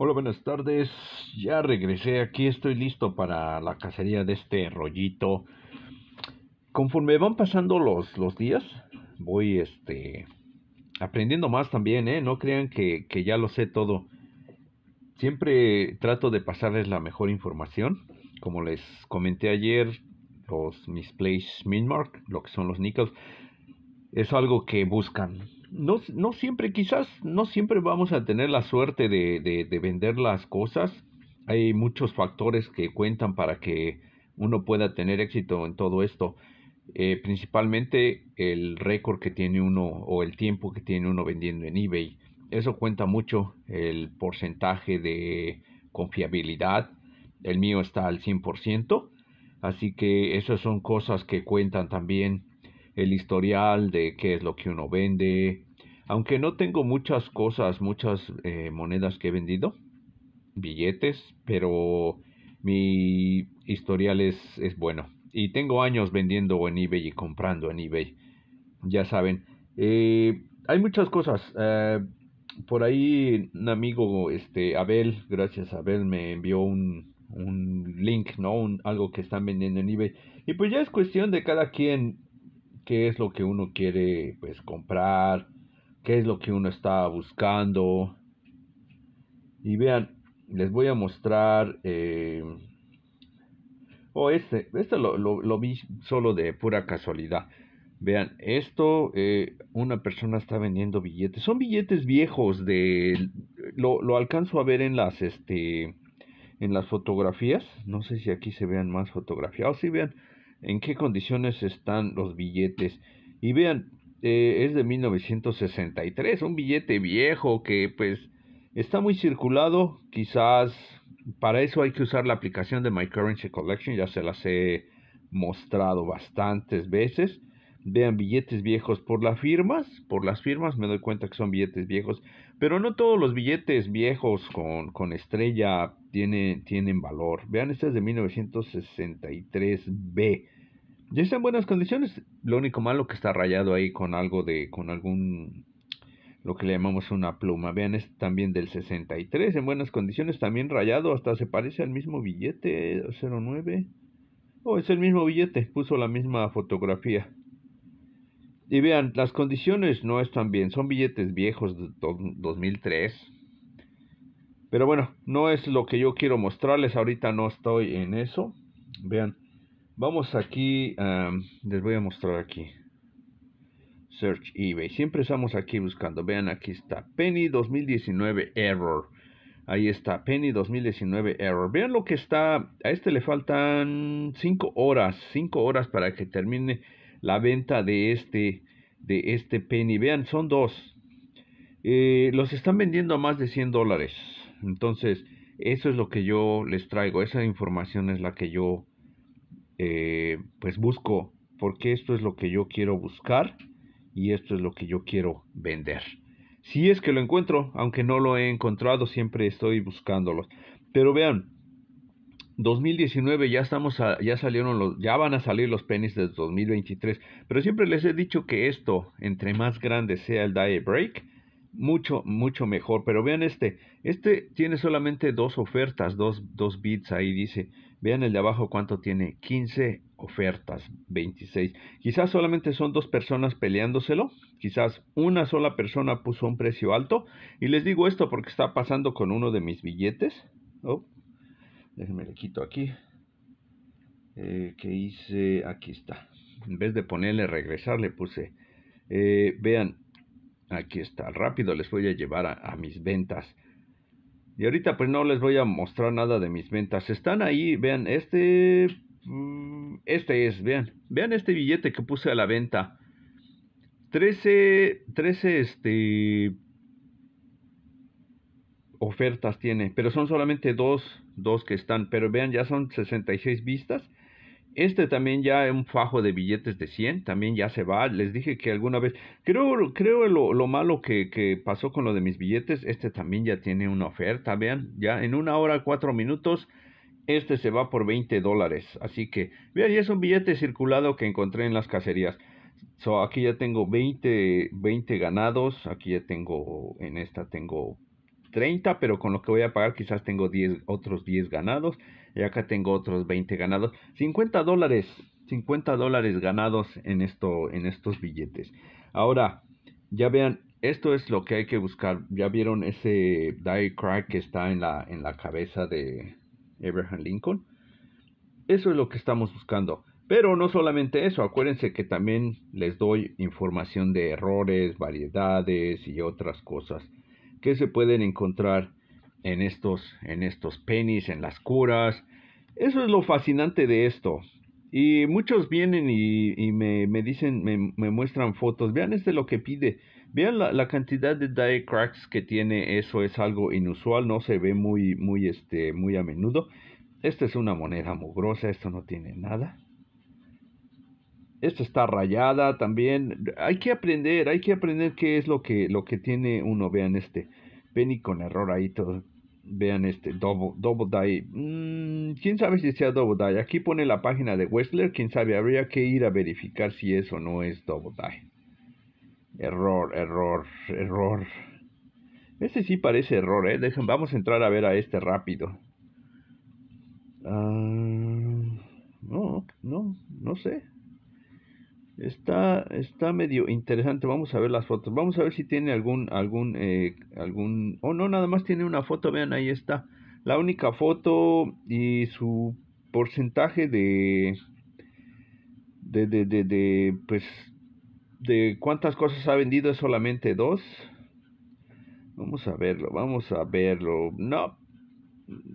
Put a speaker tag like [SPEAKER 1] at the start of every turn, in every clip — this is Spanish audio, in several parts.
[SPEAKER 1] Hola, buenas tardes. Ya regresé aquí, estoy listo para la cacería de este rollito. Conforme van pasando los, los días, voy este aprendiendo más también, ¿eh? No crean que, ya lo sé todo. Siempre trato de pasarles la mejor información. Como les comenté ayer, los misplays minmark, lo que son los nickels, es algo que buscan no, no, siempre, quizás no siempre vamos a tener la suerte de, de, vender las cosas. Hay muchos factores que cuentan para que uno pueda tener éxito en todo esto. Eh, principalmente el récord que tiene uno o el tiempo que tiene uno vendiendo en eBay. Eso cuenta mucho el porcentaje de confiabilidad. El mío está al 100%. Así que esas son cosas que cuentan también el historial de qué es lo que uno vende. Aunque no tengo muchas cosas, muchas eh, monedas que he vendido, billetes, pero mi historial es, es bueno. Y tengo años vendiendo en eBay y comprando en eBay. Ya saben, eh, hay muchas cosas. Eh, por ahí un amigo, este Abel, gracias Abel, me envió un, un link, ¿no? Un, algo que están vendiendo en eBay. Y pues ya es cuestión de cada quien qué es lo que uno quiere pues comprar, qué es lo que uno está buscando. Y vean, les voy a mostrar... Eh, oh, este, este lo, lo, vi solo de pura casualidad. Vean, esto, eh, una persona está vendiendo billetes. Son billetes viejos de... Lo, lo alcanzo a ver en las, este, en las fotografías. No sé si aquí se vean más fotografías. Ah, si vean en qué condiciones están los billetes. Y vean, eh, es de 1963, un billete viejo que pues está muy circulado, quizás para eso hay que usar la aplicación de My Currency Collection, ya se las he mostrado bastantes veces. Vean billetes viejos por las firmas, por las firmas me doy cuenta que son billetes viejos, pero no todos los billetes viejos con, con estrella tienen valor. Vean, este es de 1963B. Ya está en buenas condiciones. Lo único malo que está rayado ahí con algo de, con algún, lo que le llamamos una pluma. Vean, es también del 63, en buenas condiciones, también rayado, hasta se parece al mismo billete 09. O oh, es el mismo billete, puso la misma fotografía. Y vean, las condiciones no están bien, son billetes viejos de 2003, pero bueno, no es lo que yo quiero mostrarles. Ahorita no estoy en eso. Vean, vamos aquí. les voy a mostrar aquí. Search eBay. Siempre estamos aquí buscando. Vean, aquí está. Penny 2019 Error. Ahí está. Penny 2019 Error. Vean lo que está. A este le faltan 5 horas. 5 horas para que termine la venta de este, de este Penny. Vean, son dos. Eh, los están vendiendo a más de 100 dólares. Entonces, eso es lo que yo les traigo, esa información es la que yo eh, pues busco, porque esto es lo que yo quiero buscar y esto es lo que yo quiero vender. Si es que lo encuentro, aunque no lo he encontrado, siempre estoy buscándolo. Pero vean, 2019 ya estamos ya salieron ya van a salir los pennies de 2023, pero siempre les he dicho que esto entre más grande sea el die break, mucho, mucho mejor. Pero vean este, este tiene solamente dos ofertas, dos, dos bits ahí dice. Vean el de abajo cuánto tiene, 15 ofertas, 26. Quizás solamente son dos personas peleándoselo, quizás una sola persona puso un precio alto. Y les digo esto porque está pasando con uno de mis billetes. Oh, déjenme le quito aquí. Eh, que hice, aquí está. En vez de ponerle regresar, le puse. Eh, vean, Aquí está, rápido les voy a llevar a, mis ventas. Y ahorita pues no les voy a mostrar nada de mis ventas. Están ahí, vean, este... Mm, este es, vean. Vean este billete que puse a la venta. 13, 13 este, ofertas tiene, pero son solamente dos, dos que están. Pero vean, ya son 66 vistas este también ya es un fajo de billetes de 100, también ya se va. Les dije que alguna vez, creo, creo lo, malo que, pasó con lo de mis billetes, este también ya tiene una oferta, vean, ya en una hora, cuatro minutos, este se va por 20 dólares. Así que, vean, ya es un billete circulado que encontré en las cacerías. So, aquí ya tengo 20, 20 ganados, aquí ya tengo, en esta tengo 30, pero con lo que voy a pagar quizás tengo otros 10 ganados. Y acá tengo otros 20 ganados. 50 dólares. 50 dólares ganados en, esto, en estos billetes. Ahora, ya vean, esto es lo que hay que buscar. Ya vieron ese die crack que está en la, en la cabeza de Abraham Lincoln. Eso es lo que estamos buscando. Pero no solamente eso, acuérdense que también les doy información de errores, variedades y otras cosas que se pueden encontrar en estos, en estos en las curas. Eso es lo fascinante de esto. Y muchos vienen y, me, dicen, me, muestran fotos. Vean, este lo que pide. Vean la, cantidad de die cracks que tiene. Eso es algo inusual. No se ve muy, muy, este, muy a menudo. Esta es una moneda mugrosa. Esto no tiene nada. Esto está rayada también. Hay que aprender, hay que aprender qué es lo que, lo que tiene uno. Vean este penny con error ahí todo Vean este, Double, Die. Mm, ¿Quién sabe si sea Double Die? Aquí pone la página de Westler. ¿Quién sabe? Habría que ir a verificar si eso no es Double Die. Error, error, error. Ese sí parece error, ¿eh? Dejen, vamos a entrar a ver a este rápido. Ah, no, no, no sé. Está, está medio interesante. Vamos a ver las fotos. Vamos a ver si tiene algún, algún, eh, algún. Oh, no, nada más tiene una foto. Vean, ahí está. La única foto y su porcentaje de, de, de, de, de pues, de cuántas cosas ha vendido es solamente dos. Vamos a verlo, vamos a verlo. No,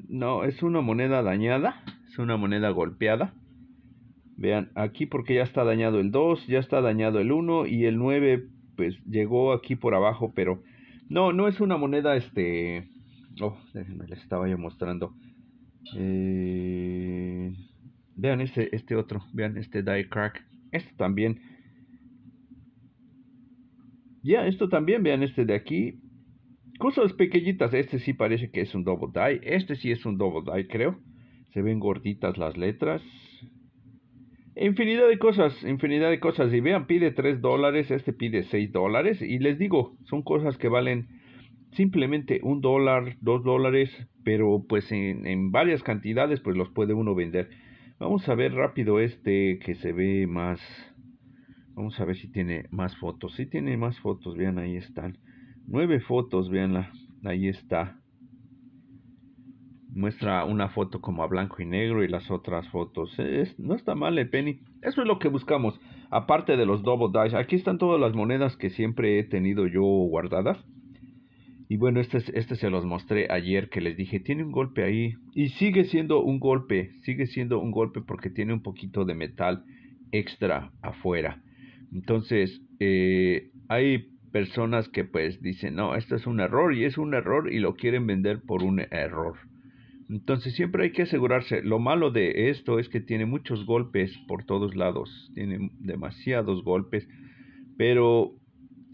[SPEAKER 1] no, es una moneda dañada, es una moneda golpeada. Vean, aquí porque ya está dañado el 2, ya está dañado el 1 y el 9 pues llegó aquí por abajo, pero no, no es una moneda este... Oh, déjenme, les estaba yo mostrando. Eh, vean este, este, otro, vean este die crack, esto también. Ya, esto también, vean este de aquí. Cosas pequeñitas, este sí parece que es un double die, este sí es un double die creo. Se ven gorditas las letras, Infinidad de cosas, infinidad de cosas. Y vean, pide 3 dólares, este pide 6 dólares. Y les digo, son cosas que valen simplemente un dólar, dos dólares, pero pues en, varias cantidades pues los puede uno vender. Vamos a ver rápido este que se ve más. Vamos a ver si tiene más fotos. Si tiene más fotos, vean, ahí están. Nueve fotos, veanla. Ahí está muestra una foto como a blanco y negro y las otras fotos. Es, no está mal el eh, penny. Eso es lo que buscamos. Aparte de los double dice. Aquí están todas las monedas que siempre he tenido yo guardadas. Y bueno, este, este se los mostré ayer que les dije, tiene un golpe ahí. Y sigue siendo un golpe, sigue siendo un golpe porque tiene un poquito de metal extra afuera. Entonces, eh, hay personas que pues dicen, no, esto es un error y es un error y lo quieren vender por un error. Entonces siempre hay que asegurarse. Lo malo de esto es que tiene muchos golpes por todos lados, tiene demasiados golpes, pero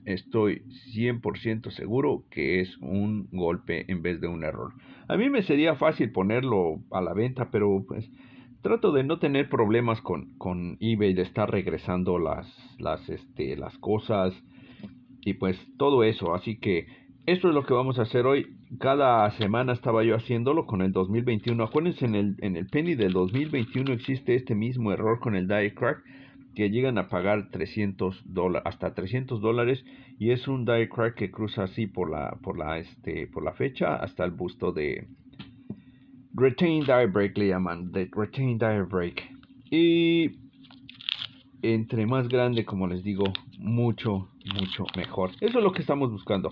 [SPEAKER 1] estoy 100% seguro que es un golpe en vez de un error. A mí me sería fácil ponerlo a la venta, pero pues trato de no tener problemas con, con eBay de estar regresando las, las, este, las cosas y pues todo eso. Así que esto es lo que vamos a hacer hoy. Cada semana estaba yo haciéndolo con el 2021. Acuérdense, en el, penny del 2021 existe este mismo error con el die crack que llegan a pagar 300 hasta 300 dólares y es un die crack que cruza así por la, por la, este, por la fecha hasta el busto de retain die break le llaman, retain die break. Y entre más grande, como les digo, mucho, mucho mejor. Eso es lo que estamos buscando.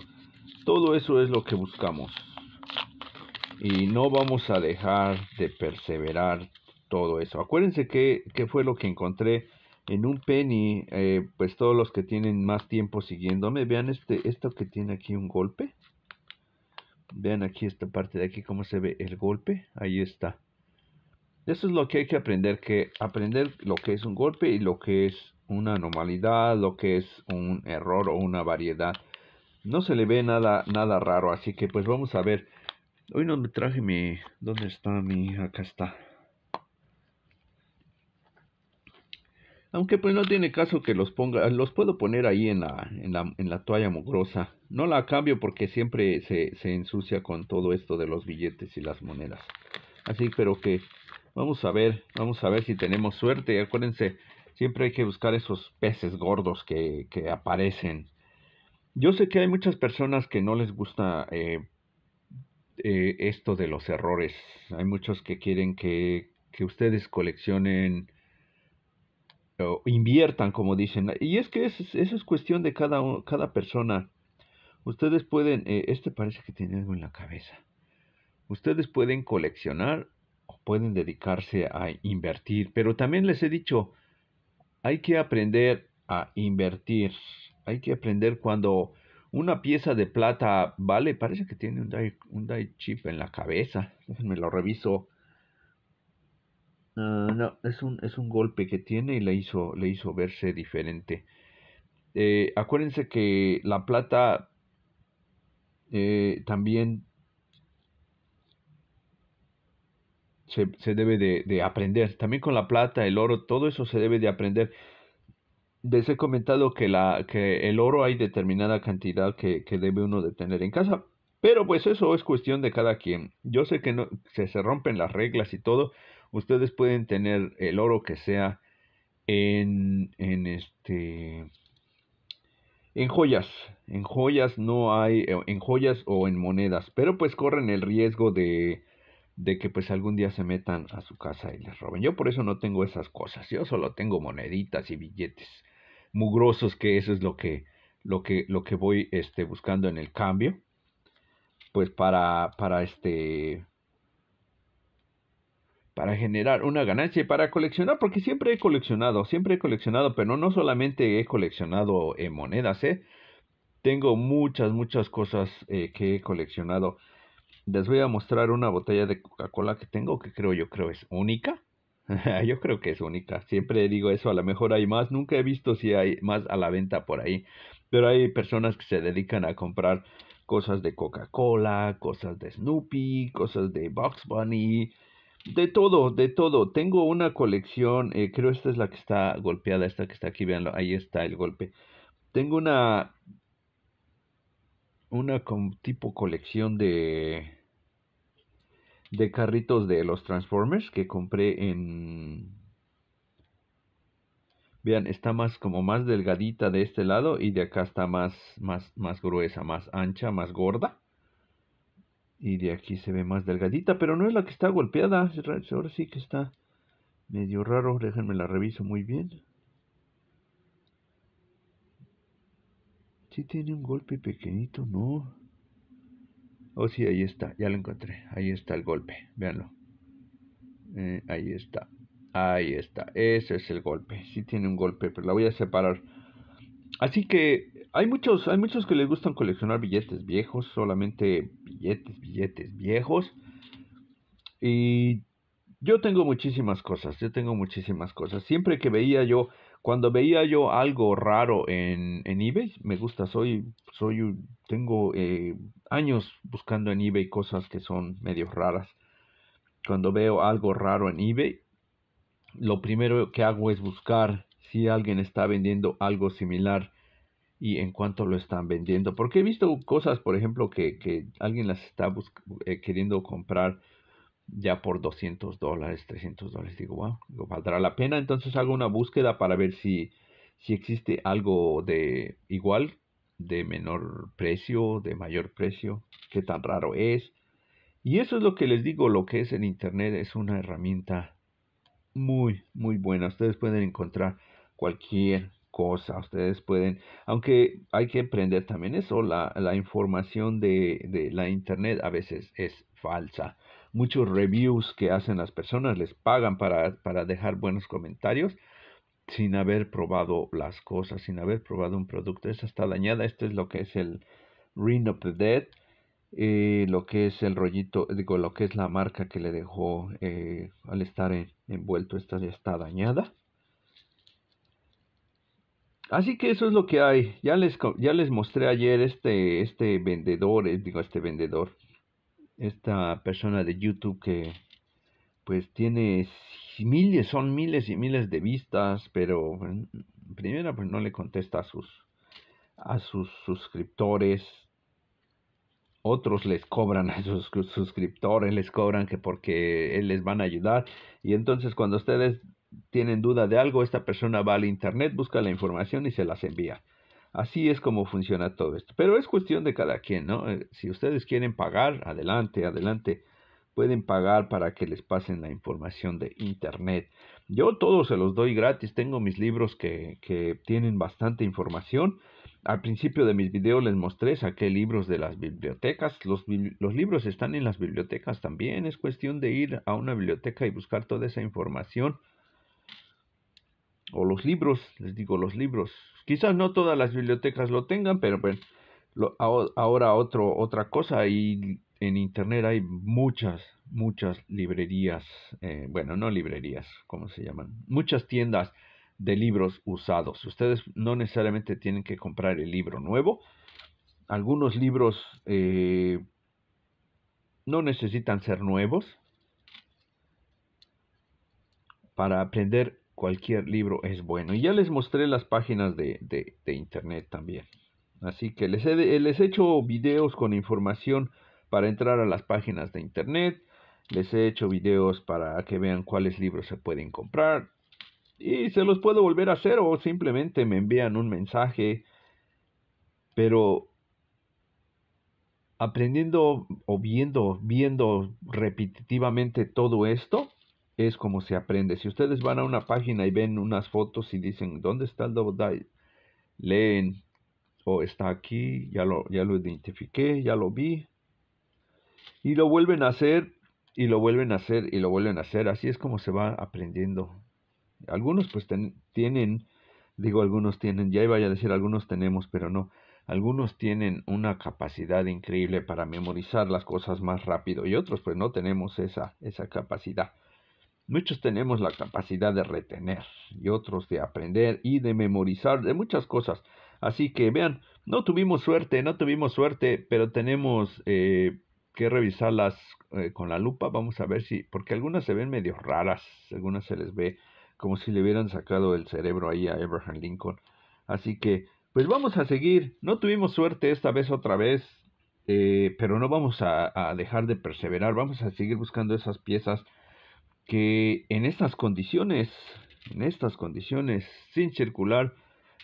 [SPEAKER 1] Todo eso es lo que buscamos. Y no vamos a dejar de perseverar todo eso. Acuérdense que, fue lo que encontré en un penny. Eh, pues todos los que tienen más tiempo siguiéndome, vean este, esto que tiene aquí un golpe. Vean aquí esta parte de aquí, cómo se ve el golpe. Ahí está. Eso es lo que hay que aprender, que aprender lo que es un golpe y lo que es una normalidad, lo que es un error o una variedad no se le ve nada, nada raro, así que pues vamos a ver. Hoy no me traje mi... ¿Dónde está mi...? Acá está. Aunque pues no tiene caso que los ponga, los puedo poner ahí en la, en la, toalla mugrosa. No la cambio porque siempre se, se, ensucia con todo esto de los billetes y las monedas. Así, pero que vamos a ver, vamos a ver si tenemos suerte. Acuérdense, siempre hay que buscar esos peces gordos que, que aparecen yo sé que hay muchas personas que no les gusta eh, eh, esto de los errores. Hay muchos que quieren que, ustedes coleccionen o inviertan, como dicen. Y es que eso, es cuestión de cada, cada persona. Ustedes pueden, eh, este parece que tiene algo en la cabeza. Ustedes pueden coleccionar o pueden dedicarse a invertir, pero también les he dicho, hay que aprender a invertir hay que aprender cuando una pieza de plata vale, parece que tiene un die, chip en la cabeza, me lo reviso. Ah, no, es un, golpe que tiene y le hizo, le hizo verse diferente. Eh, acuérdense que la plata eh, también se, debe de, de aprender. También con la plata, el oro, todo eso se debe de aprender les he comentado que, la, que el oro hay determinada cantidad que, debe uno de tener en casa. Pero pues eso es cuestión de cada quien. Yo sé que no, se, rompen las reglas y todo. Ustedes pueden tener el oro que sea en, en este en joyas, en joyas no hay, eh, en joyas o en monedas, pero pues corren el riesgo de, de que pues algún día se metan a su casa y les roben. Yo por eso no tengo esas cosas, yo solo tengo moneditas y billetes mugrosos, que eso es lo que, lo que, lo que voy este, buscando en el cambio, pues para, para este para generar una ganancia y para coleccionar, porque siempre he coleccionado, siempre he coleccionado, pero no solamente he coleccionado monedas, eh. tengo muchas, muchas cosas eh, que he coleccionado. Les voy a mostrar una botella de Coca-Cola que tengo, que creo yo creo es única. Yo creo que es única. Siempre digo eso, a lo mejor hay más. Nunca he visto si hay más a la venta por ahí. Pero hay personas que se dedican a comprar cosas de Coca-Cola, cosas de Snoopy, cosas de Box Bunny. De todo, de todo. Tengo una colección, eh, creo esta es la que está golpeada, esta que está aquí, véanlo, ahí está el golpe. Tengo una, una tipo colección de de carritos de los Transformers que compré en... Vean, está más como más delgadita de este lado y de acá está más, más, más gruesa, más ancha, más gorda. Y de aquí se ve más delgadita, pero no es la que está golpeada. Ahora sí que está medio raro. Déjenme la reviso muy bien. Sí tiene un golpe pequeñito, no. Oh, sí, ahí está, ya lo encontré. Ahí está el golpe, véanlo. Eh, ahí está, ahí está. Ese es el golpe. Sí tiene un golpe, pero la voy a separar. Así que hay muchos, hay muchos que les gustan coleccionar billetes viejos, solamente billetes, billetes viejos. Y yo tengo muchísimas cosas, yo tengo muchísimas cosas. Siempre que veía yo, cuando veía yo algo raro en, en eBay, me gusta, soy, soy, tengo eh, años buscando en eBay cosas que son medio raras. Cuando veo algo raro en eBay, lo primero que hago es buscar si alguien está vendiendo algo similar y en cuánto lo están vendiendo. Porque he visto cosas, por ejemplo, que, que alguien las está eh, queriendo comprar ya por 200 dólares, 300 dólares. Digo, wow, valdrá la pena. Entonces hago una búsqueda para ver si, si existe algo de igual, de menor precio, de mayor precio, qué tan raro es. Y eso es lo que les digo, lo que es el Internet es una herramienta muy, muy buena. Ustedes pueden encontrar cualquier cosa, ustedes pueden, aunque hay que aprender también eso, la, la información de, de la Internet a veces es falsa muchos reviews que hacen las personas, les pagan para, dejar buenos comentarios sin haber probado las cosas, sin haber probado un producto. Esta está dañada, este es lo que es el Ring of the Dead, eh, lo que es el rollito, digo, lo que es la marca que le dejó eh, al estar envuelto, esta ya está dañada. Así que eso es lo que hay. Ya les, ya les mostré ayer este, este vendedor, eh, digo, este vendedor, esta persona de YouTube que pues tiene miles, son miles y miles de vistas, pero primero pues no le contesta a sus a sus suscriptores. Otros les cobran a sus suscriptores, les cobran que porque él les van a ayudar. Y entonces cuando ustedes tienen duda de algo, esta persona va al internet, busca la información y se las envía. Así es como funciona todo esto. Pero es cuestión de cada quien, ¿no? Eh, si ustedes quieren pagar, adelante, adelante. Pueden pagar para que les pasen la información de Internet. Yo todos se los doy gratis. Tengo mis libros que, tienen bastante información. Al principio de mis videos les mostré, saqué libros de las bibliotecas. los, libros están en las bibliotecas también. Es cuestión de ir a una biblioteca y buscar toda esa información o los libros, les digo los libros. Quizás no todas las bibliotecas lo tengan, pero bueno, pues, ahora otro, otra cosa y en internet hay muchas, muchas librerías, eh, bueno, no librerías, ¿cómo se llaman? Muchas tiendas de libros usados. Ustedes no necesariamente tienen que comprar el libro nuevo. Algunos libros eh, no necesitan ser nuevos para aprender cualquier libro es bueno. Y ya les mostré las páginas de, de, internet también. Así que les he, les he hecho videos con información para entrar a las páginas de internet. Les he hecho videos para que vean cuáles libros se pueden comprar. Y se los puedo volver a hacer o simplemente me envían un mensaje. Pero aprendiendo o viendo, viendo repetitivamente todo esto, es como se aprende. Si ustedes van a una página y ven unas fotos y dicen, ¿dónde está el double Leen, o oh, está aquí, ya lo, ya lo identifiqué, ya lo vi. Y lo vuelven a hacer, y lo vuelven a hacer, y lo vuelven a hacer. Así es como se va aprendiendo. Algunos pues tienen, digo algunos tienen, ya iba a decir algunos tenemos, pero no. Algunos tienen una capacidad increíble para memorizar las cosas más rápido y otros pues no tenemos esa, esa capacidad. Muchos tenemos la capacidad de retener y otros de aprender y de memorizar de muchas cosas. Así que vean, no tuvimos suerte, no tuvimos suerte, pero tenemos eh, que revisarlas eh, con la lupa. Vamos a ver si, porque algunas se ven medio raras, algunas se les ve como si le hubieran sacado el cerebro ahí a Abraham Lincoln. Así que, pues vamos a seguir. No tuvimos suerte esta vez otra vez, eh, pero no vamos a dejar de perseverar. Vamos a seguir buscando esas piezas que en estas condiciones, en estas condiciones, sin circular,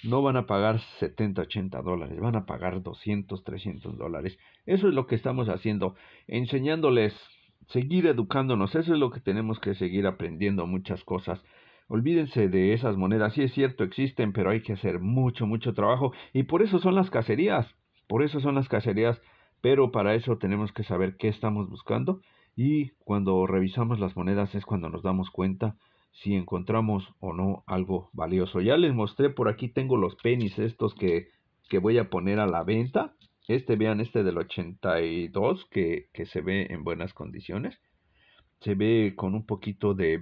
[SPEAKER 1] no van a pagar 70, 80 dólares, van a pagar 200, 300 dólares. Eso es lo que estamos haciendo, enseñándoles, seguir educándonos, eso es lo que tenemos que seguir aprendiendo muchas cosas. Olvídense de esas monedas, sí es cierto, existen, pero hay que hacer mucho, mucho trabajo y por eso son las cacerías, por eso son las cacerías, pero para eso tenemos que saber qué estamos buscando y cuando revisamos las monedas es cuando nos damos cuenta si encontramos o no algo valioso. Ya les mostré por aquí, tengo los penis estos que, voy a poner a la venta. Este, vean, este del 82 que, se ve en buenas condiciones. Se ve con un poquito de,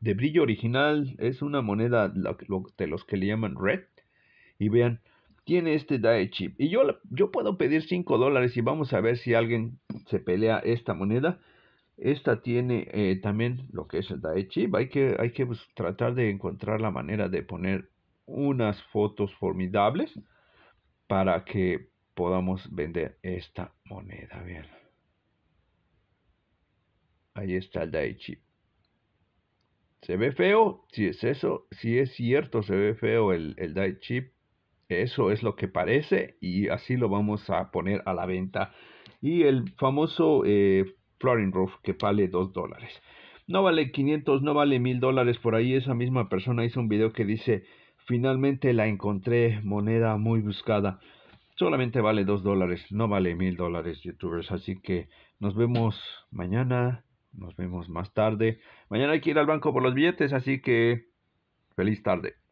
[SPEAKER 1] brillo original. Es una moneda de los que le llaman red. Y vean, tiene este die chip. Y yo, yo puedo pedir 5 dólares y vamos a ver si alguien se pelea esta moneda. Esta tiene eh, también lo que es el Daechi. Hay que, hay que tratar de encontrar la manera de poner unas fotos formidables para que podamos vender esta moneda. Bien. Ahí está el Daichi. ¿Se ve feo? Si es eso, si es cierto, se ve feo el, el Eso es lo que parece y así lo vamos a poner a la venta. Y el famoso eh, flooring roof que vale 2 dólares. No vale 500, no vale 1000 dólares. Por ahí esa misma persona hizo un video que dice, finalmente la encontré, moneda muy buscada. Solamente vale 2 dólares, no vale 1000 dólares, youtubers. Así que nos vemos mañana, nos vemos más tarde. Mañana hay que ir al banco por los billetes, así que feliz tarde.